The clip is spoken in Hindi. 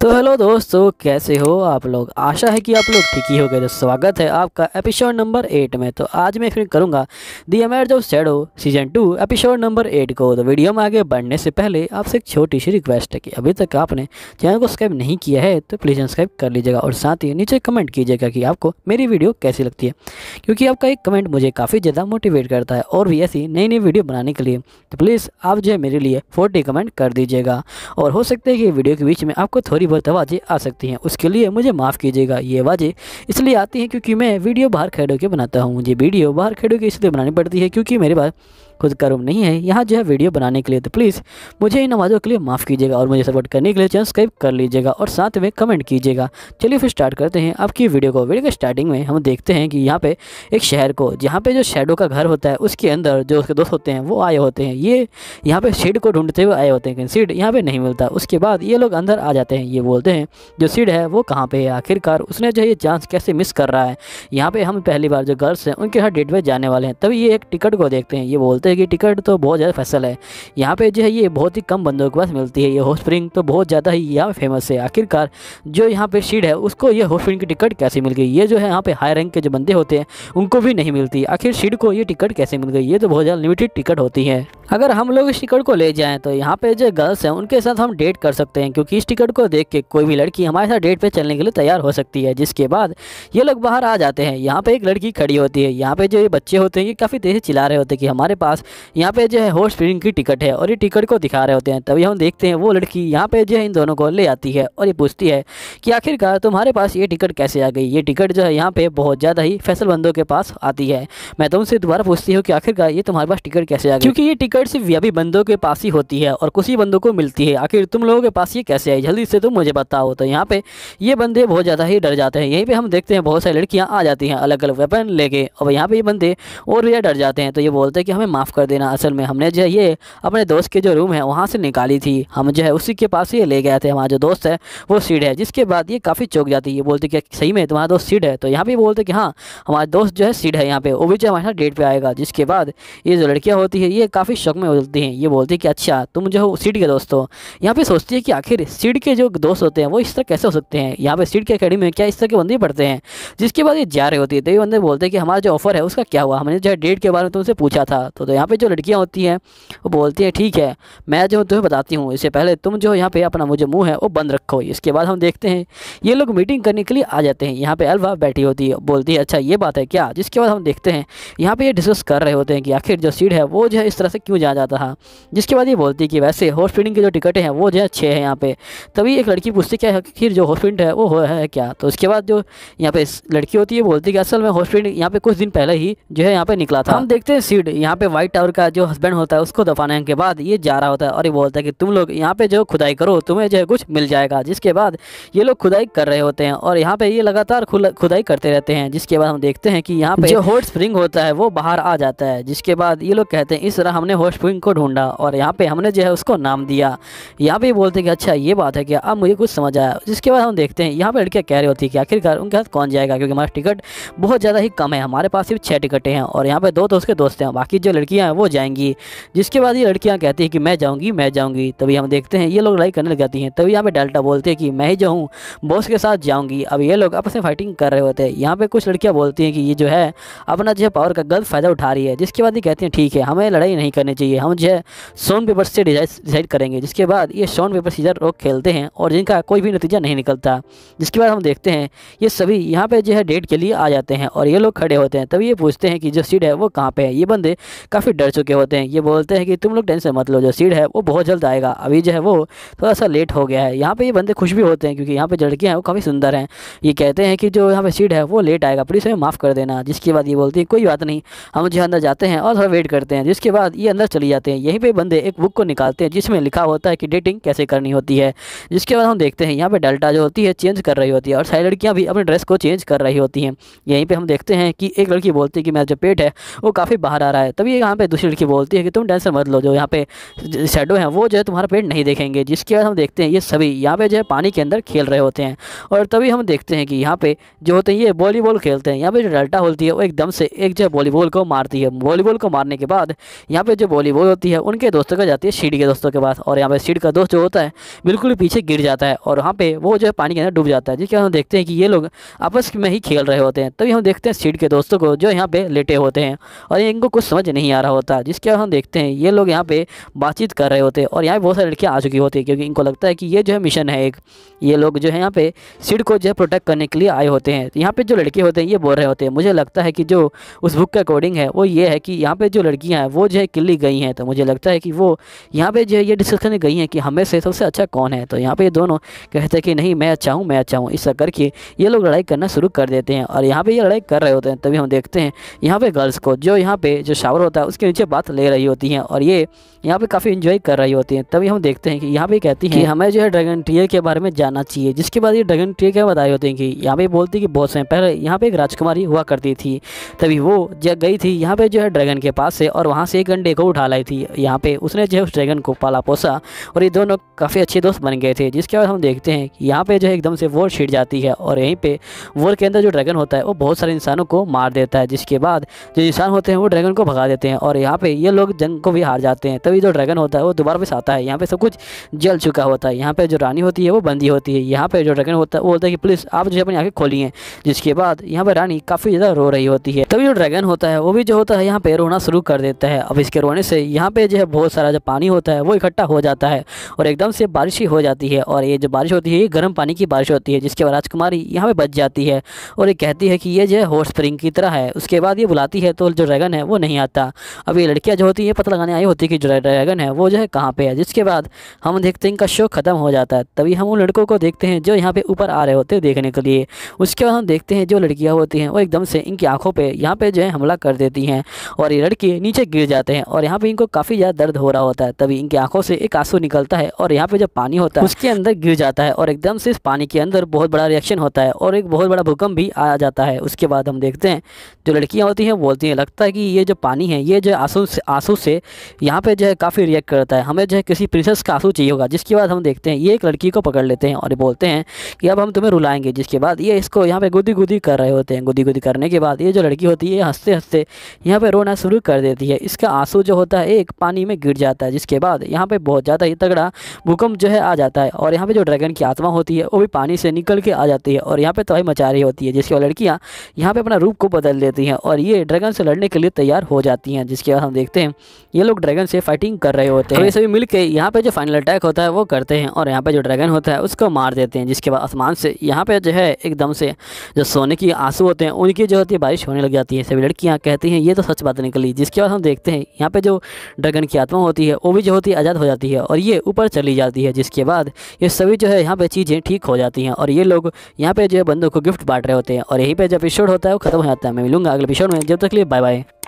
तो हेलो दोस्तों कैसे हो आप लोग आशा है कि आप लोग ठीक ही हो गए तो स्वागत है आपका एपिसोड नंबर एट में तो आज मैं फिर करूंगा दी अमेर of shadow season two episode number eight को तो वीडियो में आगे बढ़ने से पहले आपसे एक छोटी सी रिक्वेस्ट है कि अभी तक आपने चैनल को सब्सक्राइब नहीं किया है तो प्लीज़ सब्सक्राइब कर लीजिएगा और साथ ही नीचे कमेंट कीजिएगा कि आपको मेरी वीडियो कैसी लगती है क्योंकि आपका एक कमेंट मुझे काफ़ी ज़्यादा मोटिवेट करता है और भी ऐसी नई नई वीडियो बनाने के लिए तो प्लीज़ आप जो है मेरे लिए फोर्टी कमेंट कर दीजिएगा और हो सकता है कि वीडियो के बीच में आपको थोड़ी की बहुत आवाज़ें आ सकती हैं उसके लिए मुझे माफ़ कीजिएगा ये आवाज़ें इसलिए आती हैं क्योंकि मैं वीडियो बाहर खड़े होकर बनाता हूँ मुझे वीडियो बाहर खड़े होकर इसलिए बनानी पड़ती है क्योंकि मेरे पास खुद का रूम नहीं है यहाँ जो है वीडियो बनाने के लिए तो प्लीज़ मुझे इन आवाज़ों के लिए माफ़ कीजिएगा और मुझे सपोर्ट करने के लिए चैनल सब्सक्राइब कर लीजिएगा और साथ में कमेंट कीजिएगा चलिए फिर स्टार्ट करते हैं आपकी वीडियो को वीडियो के स्टार्टिंग में हम देखते हैं कि यहाँ पर एक शहर को जहाँ पर जो शेडो का घर होता है उसके अंदर जो उसके दोस्त होते हैं वो आए होते हैं ये यहाँ पर सीड को ढूंढते हुए आए होते हैं सीड यहाँ पर नहीं मिलता उसके बाद ये लोग अंदर आ जाते हैं ये बोलते हैं जो सीड है वो कहाँ पर है आखिरकार उसने जो ये चांस कैसे मिस कर रहा है यहाँ पर हम पहली बार जो गर्ल्स हैं उनके हर डेट पर जाने वाले हैं तभी ये एक टिकट को देखते हैं ये बोलते हैं कि टिकट तो बहुत ज़्यादा फसल है यहाँ पे जो है ये बहुत ही कम बंदों के पास मिलती है ये हॉट स्प्रिंग तो बहुत ज़्यादा ही यहाँ फेमस है आखिरकार जो यहाँ पे सीड है उसको ये हॉट स्प्रिंग की टिकट कैसे मिल गई ये जो है यहाँ पे हाई रैंक के जो बंदे होते हैं उनको भी नहीं मिलती आखिर सीड को ये टिकट कैसे मिल गई ये तो बहुत ज़्यादा लिमिटेड टिकट होती है अगर हम लोग इस टिकट को ले जाएं तो यहाँ पे जो गर्ल्स हैं उनके साथ हम डेट कर सकते हैं क्योंकि इस टिकट को देख के कोई भी लड़की हमारे साथ डेट पे चलने के लिए तैयार हो सकती है जिसके बाद ये लोग बाहर आ जाते हैं यहाँ पे एक लड़की खड़ी होती है यहाँ पे जो ये बच्चे होते हैं ये काफ़ी तेज़ चिल्ला रहे होते हैं कि हमारे पास यहाँ पे जो है हॉर्स रीडिंग की टिकट है और ये टिकट को दिखा रहे होते हैं तभी हम देखते हैं वो लड़की यहाँ पर जो है इन दोनों को ले आती है और ये पूछती है कि आखिरकार तुम्हारे पास ये टिकट कैसे आ गई ये टिकट जो है यहाँ पर बहुत ज़्यादा ही फैसलबंदों के पास आती है मैं तो उनसे दोबारा पूछती हूँ कि आखिरकार ये तुम्हारे पास टिकट कैसे आ गई क्योंकि ये टिकट टिकट सिर्फ वी बंदों के पास ही होती है और कुछ ही बंदों को मिलती है आखिर तुम लोगों के पास ये कैसे आई जल्दी से तुम तो मुझे बताओ तो यहाँ पे ये बंदे बहुत ज़्यादा ही डर जाते हैं यहीं पर हम देखते हैं बहुत सारी लड़कियाँ आ जाती हैं अलग अलग वेपन लेके और यहाँ पर ये बंदे और भी डर जाते हैं तो ये बोलते हैं कि हमें माफ़ कर देना असल में हमने जो है ये अपने दोस्त के जो रूम है वहाँ से निकाली थी हम जो है उसी के पास ये ले गए थे हमारा जो दोस्त है वो सीड है जिसके बाद ये काफ़ी चौक जाती है ये बोलते कि सही में तुम्हारा दोस्त सीड है तो यहाँ पर बोलते कि हाँ हमारा दोस्त जो है सीड है यहाँ पे वो भी जो हमारे डेट पे आएगा जिसके बाद ये जो लड़कियाँ होती है ये काफ़ी शौक में बोलती हैं ये बोलती है कि अच्छा तुम जो हो सीट के दोस्त हो यहाँ पे सोचती है कि आखिर सीट के जो दोस्त होते हैं वो इस तरह कैसे हो सकते हैं यहाँ पे सीट के अकेडमी में क्या इस तरह के बंदे पढ़ते हैं जिसके बाद ये जा रहे होती है तो ये बंदे बोलते हैं कि हमारा जो ऑफर है उसका क्या हुआ हमने जो है डेट के बारे में तुमसे पूछा था तो, तो यहाँ पर जो लड़कियाँ होती हैं वो बोलती हैं ठीक है मैं जो तुम्हें बताती हूँ इससे पहले तुम जो यहाँ पर अपना मुझे मुँह है वो बंद रखो इसके बाद हम देखते हैं ये लोग मीटिंग करने के लिए आ जाते हैं यहाँ पर अलवा बैठी होती है बोलती है अच्छा ये बात है क्या जिसके बाद हम देखते हैं यहाँ पर ये डिस्कस कर रहे होते हैं कि आखिर जो सीट है वो जो है इस तरह से क्यों में जा जाता था जिसके बाद ये बोलती कि वैसे हॉर्स फीडिंग की जो टिकट हैं वो जो है छः है यहाँ पे तभी एक लड़की पूछती क्या आखिर जो हॉर्स फीडिंग है वो है क्या तो उसके बाद जो यहाँ पे लड़की होती है बोलती कि असल में हॉर्स फीडिंग यहाँ पे कुछ दिन पहले ही जो है यहाँ पे निकला था हम देखते हैं सीड यहाँ पे व्हाइट टावर का जो हस्बैंड होता है उसको दफाने के बाद ये जा रहा होता है और ये बोलता है कि तुम लोग यहाँ पे जो खुदाई करो तुम्हें जो है कुछ मिल जाएगा जिसके बाद ये लोग खुदाई कर रहे होते हैं और यहाँ पे ये लगातार खुदाई करते रहते हैं जिसके बाद हम देखते हैं कि यहाँ पे जो हॉट स्प्रिंग होता है वो बाहर आ जाता है जिसके बाद ये लोग कहते हैं इस तरह हमने होस्टिंग को ढूंढा और यहाँ पे हमने जो है उसको नाम दिया यहाँ पे बोलते हैं कि अच्छा ये बात है कि अब मुझे कुछ समझ आया जिसके बाद हम देखते हैं यहाँ पर लड़कियाँ कह रही होती है कि आखिरकार उनके साथ कौन जाएगा क्योंकि हमारा टिकट बहुत ज़्यादा ही कम है हमारे पास सिर्फ छः टिकटें हैं और यहाँ पर दो तो उसके दोस्त हैं बाकी जो लड़कियाँ हैं वो जाएंगी जिसके बाद ये लड़कियाँ कहती हैं कि मैं जाऊँगी मैं जाऊँगी तभी हम देखते हैं ये लोग लड़ाई करने लग जाती हैं तभी यहाँ पर डेल्टा बोलते हैं कि मैं ही जाऊँ बॉस के साथ जाऊँगी अब ये लोग आपस में फाइटिंग कर रहे होते हैं यहाँ पर कुछ लड़कियाँ बोलती हैं कि ये जो है अपना जो है पावर का गलत फ़ायदा उठा रही है जिसके बाद ये कहती हैं ठीक है हमें लड़ाई नहीं करनी चाहिए हम जो है सोन पेपर से डिसाइड करेंगे जिसके बाद ये सोन पेपर सीजर लोग खेलते हैं और जिनका कोई भी नतीजा नहीं निकलता जिसके बाद हम देखते हैं ये सभी यहाँ पर जो है डेट के लिए आ जाते हैं और ये लोग खड़े होते हैं तभी ये पूछते हैं कि जो सीट है वो कहाँ पर है ये बंदे काफ़ी डर चुके होते हैं ये बोलते हैं कि तुम लोग टेंशन मत लो जो सीट है वो बहुत जल्द आएगा अभी जो है वो थोड़ा सा लेट हो गया है यहाँ पर ये बंदे खुश भी होते हैं क्योंकि यहाँ पर लड़कियाँ हैं वो काफ़ी सुंदर हैं ये कहते हैं कि जो यहाँ पर सीट है वो लेट आएगा प्लीज़ हमें माफ़ कर देना जिसके बाद ये बोलती है कोई बात नहीं हम जो अंदर जाते हैं और थोड़ा वेट करते हैं जिसके बाद ये अंदर अंदर चले जाते हैं यहीं पर बंदे एक बुक को निकालते हैं जिसमें लिखा होता है कि डेटिंग कैसे करनी होती है जिसके बाद हम देखते हैं यहाँ पर डेल्टा जो होती है चेंज कर रही होती है और सारी लड़कियाँ भी अपने ड्रेस को चेंज कर रही होती हैं यहीं पर हम देखते हैं कि एक लड़की बोलती है कि मेरा जो पेट है वो काफ़ी बाहर आ रहा है तभी यहाँ पर दूसरी लड़की बोलती है कि तुम टेंशन मत लो जो यहाँ पे शेडो है वो जो है तुम्हारा पेट नहीं देखेंगे जिसके बाद हम देखते हैं ये सभी यहाँ पे जो है पानी के अंदर खेल रहे होते हैं और तभी हम देखते हैं कि यहाँ पे जो होते हैं ये वॉलीबॉल खेलते हैं यहाँ पे जो डेल्टा होती है वो एकदम से एक जो है वॉलीबॉल को मारती है वॉलीबॉल को मारने के बाद यहाँ पे जो जो वॉलीबॉल होती है उनके दोस्तों के जाती है सीढ़ी के दोस्तों के पास और यहाँ पे सीढ़ का दोस्त जो होता है बिल्कुल पीछे गिर जाता है और वहाँ पे वो जो है पानी के अंदर डूब जाता है जिसके हम देखते हैं कि ये लोग आपस में ही खेल रहे होते हैं तभी हम देखते हैं सीढ़ के दोस्तों को जो यहाँ पे लेटे होते हैं और इनको कुछ समझ नहीं आ रहा होता जिसके हम देखते हैं ये लोग यहाँ पर बातचीत कर रहे होते हैं और यहाँ पर बहुत सारी लड़कियाँ आ चुकी होती है क्योंकि इनको लगता है कि ये जो है मिशन है एक ये लोग जो है यहाँ पे सीढ़ को जो है प्रोटेक्ट करने के लिए आए होते हैं यहाँ पे जो लड़के होते हैं ये बोल रहे होते हैं मुझे लगता है कि जो उस बुक के अकॉर्डिंग है वो ये है कि यहाँ पे जो लड़कियाँ हैं वो जो है किली भी गई हैं तो मुझे लगता है कि वो यहाँ पे जो ये डिस्कस करने गई हैं कि हमें से सबसे अच्छा कौन है तो यहाँ पे ये दोनों कहते हैं कि नहीं मैं अच्छा हूँ मैं अच्छा हूँ ऐसा करके ये लोग लड़ाई करना शुरू कर देते हैं और यहाँ पर ये लड़ाई कर रहे होते हैं तभी हम देखते हैं यहाँ पर गर्ल्स को जो यहाँ पर जो शावर होता है उसके नीचे बात ले रही होती हैं और ये यहाँ पर काफ़ी इन्जॉय कर रही होती हैं तभी हम देखते हैं कि यहाँ पर कहती हैं कि हमें जो है ड्रैगन ट्रियर के बारे में जानना चाहिए जिसके बाद ये ड्रैगन ट्रियर क्या बताए होती हैं कि यहाँ पर बोलती कि बहुत से पहले यहाँ पर एक राजकुमारी हुआ करती थी तभी वो जब गई थी यहाँ पे जो है ड्रैगन के पास से और वहाँ से एक अंडे को उठा लाई थी यहाँ पे उसने जो है उस ड्रैगन को पाला पोसा और ये दोनों काफ़ी अच्छे दोस्त बन गए थे जिसके बाद हम देखते हैं कि यहाँ पे जो है एकदम से वोर छिट जाती है और यहीं पे वोर के अंदर जो ड्रैगन होता है वो बहुत सारे इंसानों को मार देता है जिसके बाद जो इंसान होते हैं वो ड्रैगन को भगा देते हैं और यहाँ पर ये लोग जंग को भी हार जाते हैं तभी जो ड्रैगन होता है वो दोबारा वापस आता है यहाँ पर सब कुछ जल चुका होता है यहाँ पर जो रानी होती है वो बंदी होती है यहाँ पर जो ड्रैगन होता है वो बोलता है कि प्लीज़ आप जो है अपनी आँखें खोली हैं जिसके बाद यहाँ पर रानी काफ़ी ज़्यादा रो रही होती है तभी जो ड्रैगन होता है वो भी जो होता है यहाँ पे रोना शुरू कर देता है अब इसके रोने होने से यहाँ पे जो है बहुत सारा जो पानी होता है वो इकट्ठा हो जाता है और एकदम से बारिश ही हो जाती है और ये जो बारिश होती है ये गर्म पानी की बारिश होती है जिसके बाद राजकुमारी यहाँ पे बच जाती है और ये कहती है कि ये जो है हॉट स्प्रिंग की तरह है उसके बाद ये बुलाती है तो जो ड्रैगन है वो नहीं आता अब ये लड़कियाँ जो होती हैं पता लगाने आई होती है कि जो ड्रैगन है वो जो है कहाँ पर है जिसके बाद हम देखते हैं इनका शो ख़त्म हो जाता है तभी हम उन लड़कों को देखते हैं जो यहाँ पर ऊपर आ रहे होते हैं देखने के लिए उसके बाद हम देखते हैं जो लड़कियाँ होती हैं वो एकदम से इनकी आँखों पर यहाँ पर जो है हमला कर देती हैं और ये लड़के नीचे गिर जाते हैं और यहाँ पे इनको काफ़ी ज़्यादा दर्द हो रहा होता है तभी इनकी आंखों से एक आंसू निकलता है और यहाँ पे जो पानी होता है उसके अंदर गिर जाता है और एकदम से इस पानी के अंदर बहुत बड़ा रिएक्शन होता है और एक बहुत बड़ा भूकंप भी आ जाता है उसके बाद हम देखते हैं जो लड़कियाँ होती हैं बोलती हैं लगता है कि ये जो पानी है ये जो आंसू से आंसू से यहाँ पर जो है काफ़ी रिएक्ट करता है हमें जो है किसी प्रिंसेस का आंसू चाहिए होगा जिसके बाद हम देखते हैं ये एक लड़की को पकड़ लेते हैं और बोलते हैं कि अब हम तुम्हें रुलाएंगे जिसके बाद ये इसको यहाँ पर गुदी गुदी कर रहे होते हैं गुदी गुदी करने के बाद ये जो लड़की होती है हंसते हंसते यहाँ पर रोना शुरू कर देती है इसका आंसू जो होता है एक पानी में गिर जाता है जिसके बाद यहाँ पे बहुत ज़्यादा ही तगड़ा भूकंप जो है आ जाता है और यहाँ पे जो ड्रैगन की आत्मा होती है वो भी पानी से निकल के आ जाती है और यहाँ पे तबाही मचा रही होती है जिसके बाद लड़कियाँ यहाँ पर अपना रूप को बदल देती हैं और ये ड्रैगन से लड़ने के लिए तैयार हो जाती हैं जिसके बाद हम देखते हैं ये लोग ड्रैगन से फाइटिंग कर रहे होते हैं ये हाँ। तो सभी के यहाँ जो फाइनल अटैक होता है वो करते हैं और यहाँ पर जो ड्रैगन होता है उसको मार देते हैं जिसके बाद आसमान से यहाँ पर जो है एकदम से जो सोने की आंसू होते हैं उनकी जो होती है बारिश होने लग जाती है सभी लड़कियाँ कहती हैं ये तो सच बात निकली जिसके बाद हम देखते हैं यहाँ पे जो ड्रगन की आत्मा होती है वो भी जो होती है आज़ाद हो जाती है और ये ऊपर चली जाती है जिसके बाद ये सभी जो है यहाँ पर चीज़ें ठीक हो जाती हैं और ये लोग यहाँ पर जो है बंदों को गिफ्ट बांट रहे होते हैं और यहीं पर जब एपिसोड होता है वो खत्म हो जाता है मैं मिलूंगा अगले एपिसोड में जब तक लिए बाय बाय